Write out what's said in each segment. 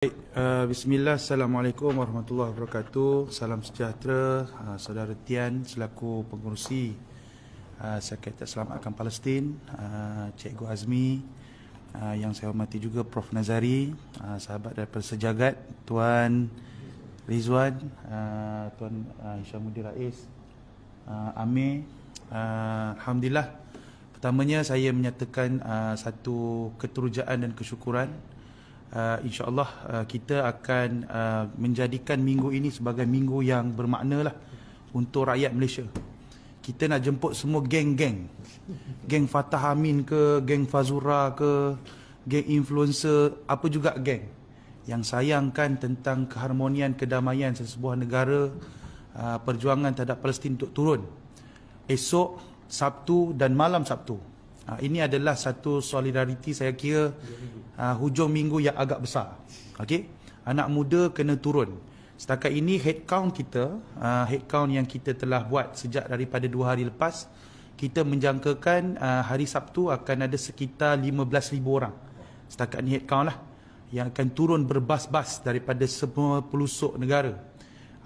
Baik, uh, bismillah, assalamualaikum warahmatullahi wabarakatuh Salam sejahtera, uh, saudara Tian selaku pengurusi uh, Sekretariat Selamatkan Palestin, uh, Cikgu Azmi uh, Yang saya hormati juga Prof. Nazari, uh, sahabat daripada Sejagat Tuan Rizwan, uh, Tuan uh, Hisham Mudir Rais, uh, Amir uh, Alhamdulillah, pertamanya saya menyatakan uh, satu keterujaan dan kesyukuran uh, insyaallah uh, kita akan uh, menjadikan minggu ini sebagai minggu yang bermakna lah untuk rakyat Malaysia. Kita nak jemput semua geng-geng. Geng Fatah Amin ke, geng Fazura ke, geng influencer, apa juga geng. Yang sayangkan tentang keharmonian, kedamaian sesebuah negara, uh, perjuangan terhadap Palestin untuk turun. Esok, Sabtu dan malam Sabtu, Ha, ini adalah satu solidariti saya kira ha, hujung minggu yang agak besar. okay? Anak muda kena turun. Setakat ini headcount kita, ha, headcount yang kita telah buat sejak daripada dua hari lepas, kita menjangkakan ha, hari Sabtu akan ada sekitar 15,000 orang. Setakat ini headcount lah. Yang akan turun berbas-bas daripada semua pelusuk negara.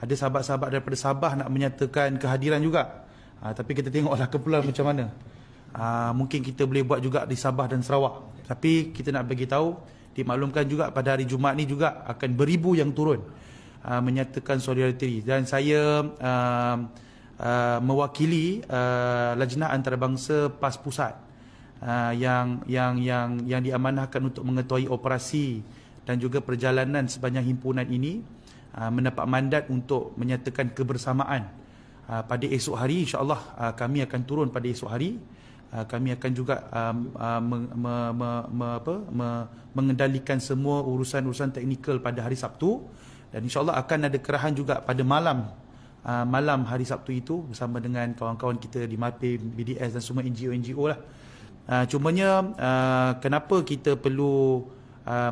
Ada sahabat-sahabat daripada Sabah nak menyatakan kehadiran juga. Ha, tapi kita tengoklah kepulauan macam mana. Aa, ah, mungkin kita boleh buat juga di Sabah dan Sarawak. Tapi kita nak bagi tahu dimaklumkan juga pada hari Jumaat ni juga akan beribu yang turun aa, ah, menyatakan solidariti dan saya aa, ah, aa, mewakili aa, lajnah antarabangsa PAS Pusat aa, yang yang yang yang diamanahkan untuk mengetuai operasi dan juga perjalanan sepanjang himpunan ini aa, mendapat mandat untuk menyatakan kebersamaan aa, pada esok hari insya-Allah aa, kami akan turun pada esok hari Ah, kami akan juga um, ah, mengendalikan semua urusan-urusan teknikal pada hari Sabtu dan insyaAllah akan ada kerahan juga pada malam ah, malam hari Sabtu itu bersama dengan kawan-kawan kita di MAPI, BDS dan semua NGO-NGO lah. cumanya kenapa kita perlu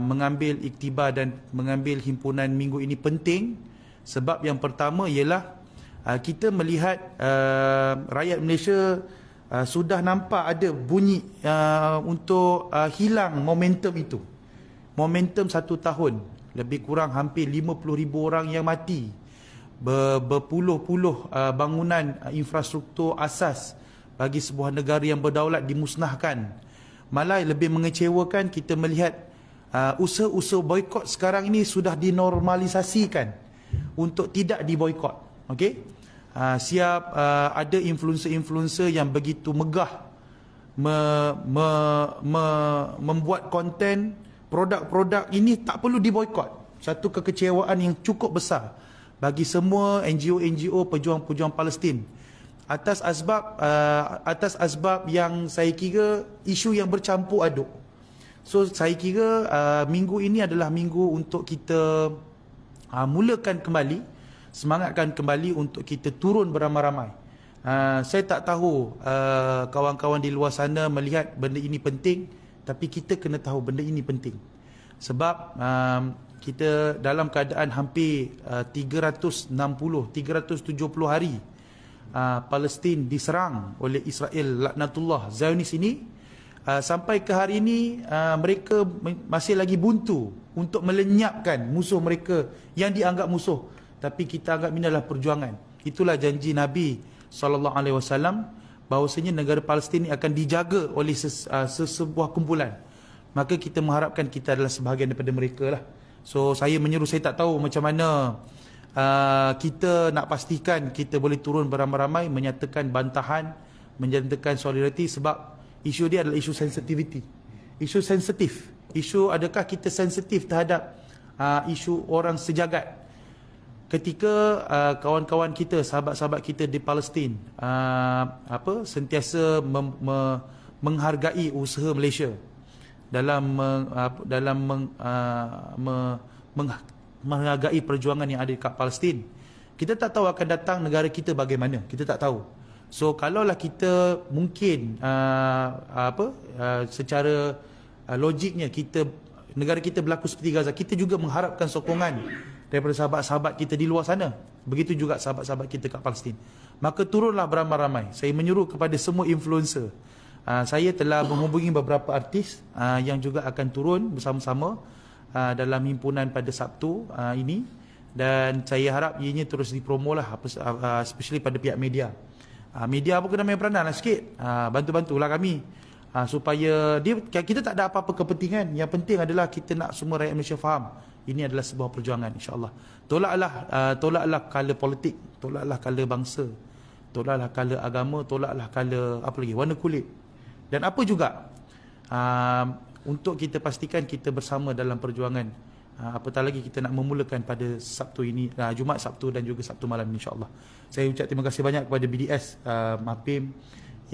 mengambil iktibar dan mengambil himpunan minggu ini penting sebab yang pertama ialah kita melihat rakyat Malaysia Ah, sudah nampak ada bunyi uh, untuk uh, hilang momentum itu. Momentum satu tahun, lebih kurang hampir ribu orang yang mati. Ber, berpuluh-puluh uh, bangunan uh, infrastruktur asas bagi sebuah negara yang berdaulat dimusnahkan. Malah lebih mengecewakan kita melihat uh, usaha-usaha boykot sekarang ini sudah dinormalisasikan untuk tidak diboykot. okay? uh, siap uh, ada influencer-influencer yang begitu megah me, me, me, membuat konten produk-produk ini tak perlu diboykot satu kekecewaan yang cukup besar bagi semua NGO-NGO pejuang-pejuang Palestin atas asbab uh, atas asbab yang saya kira isu yang bercampur aduk so saya kira uh, minggu ini adalah minggu untuk kita uh, mulakan kembali semangatkan kembali untuk kita turun beramai-ramai. Uh, saya tak tahu uh, kawan-kawan di luar sana melihat benda ini penting tapi kita kena tahu benda ini penting. Sebab uh, kita dalam keadaan hampir uh, 360 370 hari uh, Palestin diserang oleh Israel laknatullah Zionis ini uh, sampai ke hari ini uh, mereka masih lagi buntu untuk melenyapkan musuh mereka yang dianggap musuh tapi kita anggap ini adalah perjuangan. Itulah janji Nabi sallallahu alaihi wasallam bahawasanya negara Palestin akan dijaga oleh ah, sesebuah kumpulan. Maka kita mengharapkan kita adalah sebahagian daripada mereka lah. So saya menyuruh saya tak tahu macam mana uh, kita nak pastikan kita boleh turun beramai-ramai menyatakan bantahan, menyatakan solidariti sebab isu dia adalah isu sensitiviti, Isu sensitif. Isu adakah kita sensitif terhadap uh, isu orang sejagat ketika uh, kawan-kawan kita sahabat-sahabat kita di Palestin uh, apa sentiasa mem- me- menghargai usaha Malaysia dalam uh, dalam meng, uh, me- meng- menghargai perjuangan yang ada dekat Palestin kita tak tahu akan datang negara kita bagaimana kita tak tahu so kalaulah kita mungkin uh, apa uh, secara uh, logiknya kita negara kita berlaku seperti Gaza kita juga mengharapkan sokongan daripada sahabat-sahabat kita di luar sana. Begitu juga sahabat-sahabat kita kat Palestin. Maka turunlah beramai-ramai. Saya menyuruh kepada semua influencer. Ah, saya telah menghubungi beberapa artis ah, yang juga akan turun bersama-sama ah, dalam himpunan pada Sabtu ini. Dan saya harap ianya terus dipromolah, especially pada pihak media. media pun kena main peranan lah sikit. bantu-bantulah kami. supaya dia, kita tak ada apa-apa kepentingan. Yang penting adalah kita nak semua rakyat Malaysia faham ini adalah sebuah perjuangan insyaallah tolaklah uh, tolaklah kala politik tolaklah kala bangsa tolaklah kala agama tolaklah kala apa lagi warna kulit dan apa juga uh, untuk kita pastikan kita bersama dalam perjuangan uh, apatah lagi kita nak memulakan pada Sabtu ini uh, Jumaat Sabtu dan juga Sabtu malam insyaallah. Saya ucap terima kasih banyak kepada BDS uh, Mapim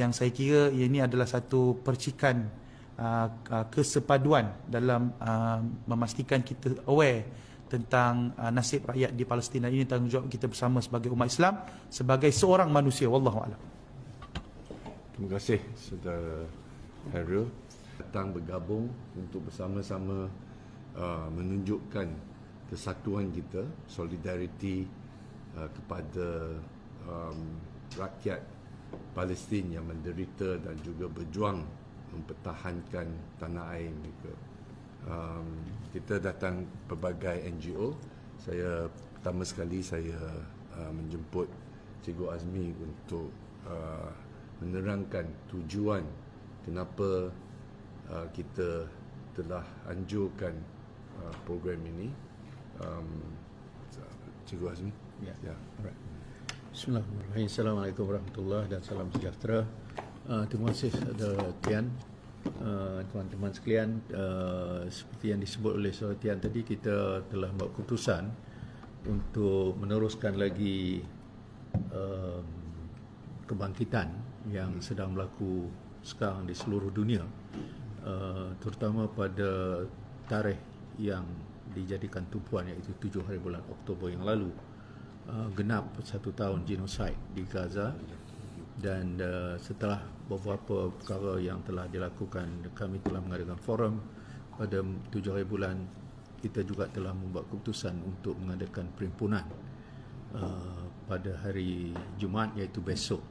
yang saya kira ini adalah satu percikan Uh, uh, kesepaduan dalam uh, memastikan kita aware tentang nasib rakyat di Palestin ini tanggungjawab kita bersama sebagai umat Islam sebagai seorang manusia wallahu alam. Terima kasih saudara Harold datang bergabung untuk bersama-sama menunjukkan kesatuan kita solidariti kepada um, rakyat Palestin yang menderita dan juga berjuang mempertahankan tanah air mereka. Um, kita datang pelbagai NGO. Saya pertama sekali saya uh, menjemput Cikgu Azmi untuk uh, menerangkan tujuan kenapa uh, kita telah anjurkan uh, program ini. Um, Cikgu Azmi. Ya. Yeah. Yeah. Right. Bismillahirrahmanirrahim. Assalamualaikum warahmatullahi wabarakatuh dan salam sejahtera. Uh, terima kasih Dr. Tian uh, Tuan-tuan uh, sekalian uh, Seperti yang disebut oleh Dr. Tian tadi Kita telah membuat keputusan Untuk meneruskan lagi uh, Kebangkitan yang sedang berlaku sekarang di seluruh dunia uh, Terutama pada tarikh yang dijadikan tumpuan Iaitu 7 hari bulan Oktober yang lalu uh, Genap satu tahun genosid di Gaza dan uh, setelah beberapa perkara yang telah dilakukan kami telah mengadakan forum pada tujuh hari bulan kita juga telah membuat keputusan untuk mengadakan perhimpunan uh, pada hari Jumaat iaitu besok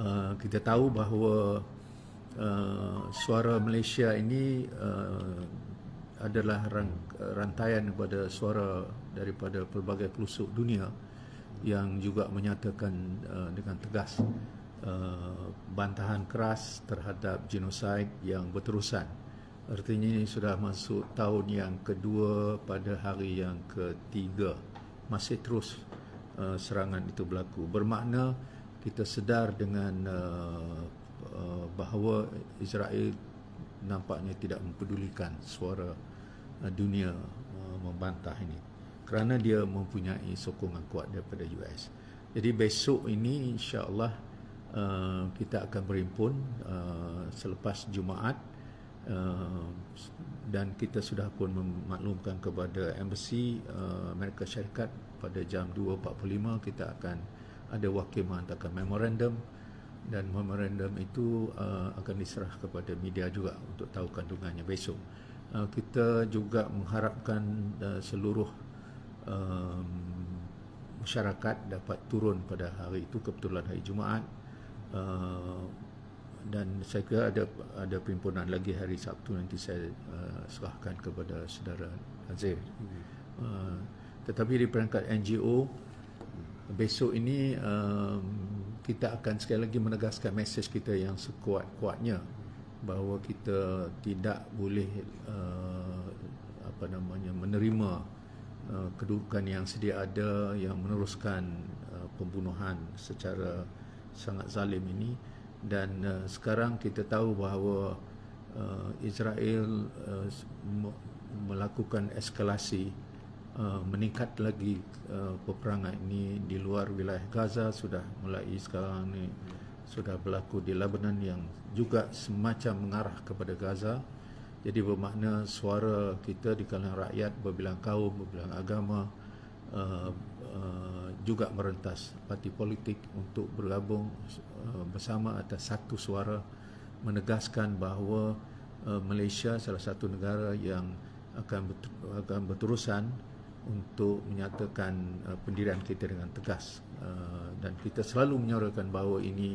uh, kita tahu bahawa uh, suara Malaysia ini uh, adalah rang, rantaian kepada suara daripada pelbagai pelusuk dunia yang juga menyatakan uh, dengan tegas Eh, bantahan keras terhadap genosid yang berterusan. Artinya ini sudah masuk tahun yang kedua pada hari yang ketiga. Masih terus uh, serangan itu berlaku. Bermakna kita sedar dengan uh, uh, bahawa Israel nampaknya tidak mempedulikan suara uh, dunia uh, membantah ini kerana dia mempunyai sokongan kuat daripada US. Jadi besok ini insya-Allah Eh, kita akan berhimpun uh, eh, selepas Jumaat uh, dan kita sudah pun memaklumkan kepada embassy uh, Amerika Syarikat pada jam 2.45 kita akan ada wakil menghantarkan memorandum dan memorandum itu uh, akan diserah kepada media juga untuk tahu kandungannya besok. Uh, kita juga mengharapkan uh, seluruh um, masyarakat dapat turun pada hari itu kebetulan hari Jumaat Uh, dan saya kira ada ada perhimpunan lagi hari Sabtu nanti saya uh, serahkan kepada saudara Azir. Hmm. Uh, tetapi di peringkat NGO besok ini um, kita akan sekali lagi menegaskan mesej kita yang sekuat-kuatnya bahawa kita tidak boleh uh, apa namanya menerima uh, kedudukan yang sedia ada yang meneruskan uh, pembunuhan secara sangat zalim ini dan uh, sekarang kita tahu bahawa uh, Israel uh, melakukan eskalasi Uh, meningkat lagi uh, peperangan ini di luar wilayah Gaza sudah mulai sekarang ini sudah berlaku di Lebanon yang juga semacam mengarah kepada Gaza jadi bermakna suara kita di kalangan rakyat berbilang kaum, berbilang agama uh, juga merentas parti politik untuk bergabung eh, bersama atas satu suara menegaskan bahawa eh, Malaysia salah satu negara yang akan akan berterusan untuk menyatakan eh, pendirian kita dengan tegas dan kita selalu menyuarakan bahawa ini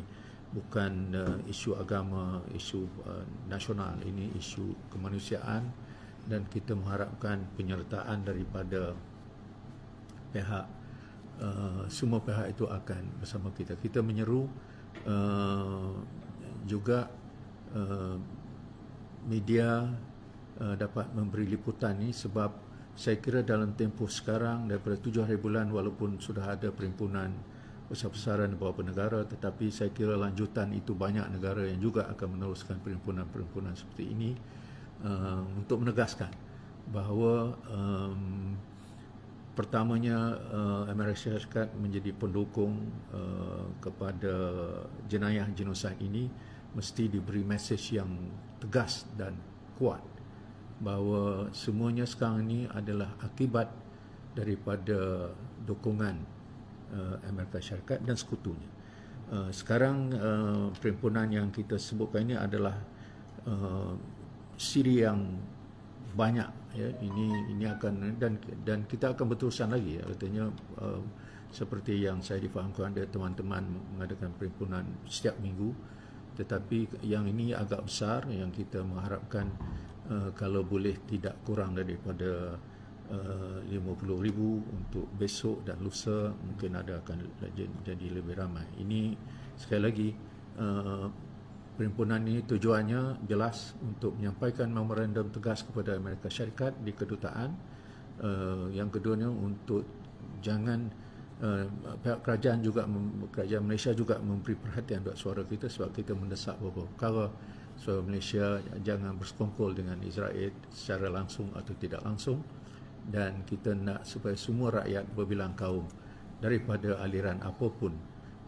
bukan isu agama isu nasional ini isu kemanusiaan dan kita mengharapkan penyertaan daripada pihak Uh, semua pihak itu akan bersama kita. Kita menyeru uh, juga uh, media uh, dapat memberi liputan ini sebab saya kira dalam tempoh sekarang daripada tujuh hari bulan walaupun sudah ada perhimpunan besar-besaran di bawah negara tetapi saya kira lanjutan itu banyak negara yang juga akan meneruskan perhimpunan-perhimpunan seperti ini uh, untuk menegaskan bahawa um, pertamanya uh, Amerika Syarikat menjadi pendukung uh, kepada jenayah jenosah ini mesti diberi mesej yang tegas dan kuat bahawa semuanya sekarang ini adalah akibat daripada dokongan uh, Amerika Syarikat dan sekutunya. Uh, sekarang uh, perhimpunan yang kita sebutkan ini adalah uh, siri yang banyak ya ini ini akan dan dan kita akan berterusan lagi ya. Artinya uh, seperti yang saya difahamkan ada teman-teman mengadakan perhimpunan setiap minggu tetapi yang ini agak besar yang kita mengharapkan uh, kalau boleh tidak kurang daripada uh, 50,000 untuk besok dan lusa mungkin ada akan jadi lebih ramai ini sekali lagi uh, Perhimpunan ini tujuannya jelas untuk menyampaikan memorandum tegas kepada Amerika Syarikat di kedutaan. Uh, yang keduanya untuk jangan uh, pihak kerajaan juga kerajaan Malaysia juga memberi perhatian buat suara kita sebab kita mendesak bahawa kalau so Malaysia jangan bersekongkol dengan Israel secara langsung atau tidak langsung dan kita nak supaya semua rakyat berbilang kaum daripada aliran apapun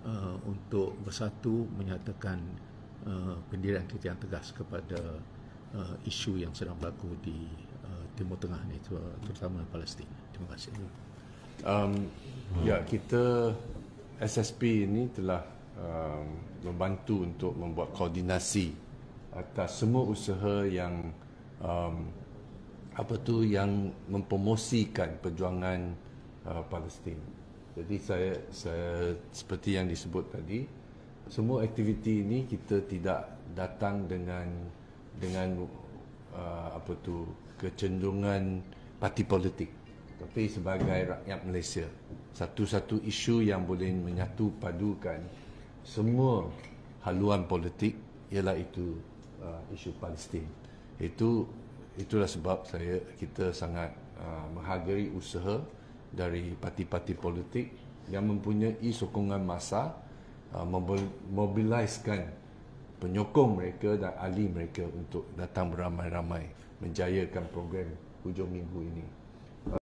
uh, untuk bersatu menyatakan pendirian uh, kita yang tegas kepada uh, isu yang sedang berlaku di uh, Timur Tengah ni terutama Palestin. Terima kasih. Um, hmm. ya kita SSP ini telah um, membantu untuk membuat koordinasi atas semua usaha yang um, apa tu yang mempromosikan perjuangan uh, Palestin. Jadi saya saya seperti yang disebut tadi, semua aktiviti ini kita tidak datang dengan dengan uh, apa tu kecenderungan parti politik tapi sebagai rakyat Malaysia satu-satu isu yang boleh menyatu padukan semua haluan politik ialah itu uh, isu Palestin itu itulah sebab saya kita sangat uh, menghargai usaha dari parti-parti politik yang mempunyai sokongan masa Ah, memobilizkan penyokong mereka dan ahli mereka untuk datang beramai-ramai menjayakan program hujung minggu ini.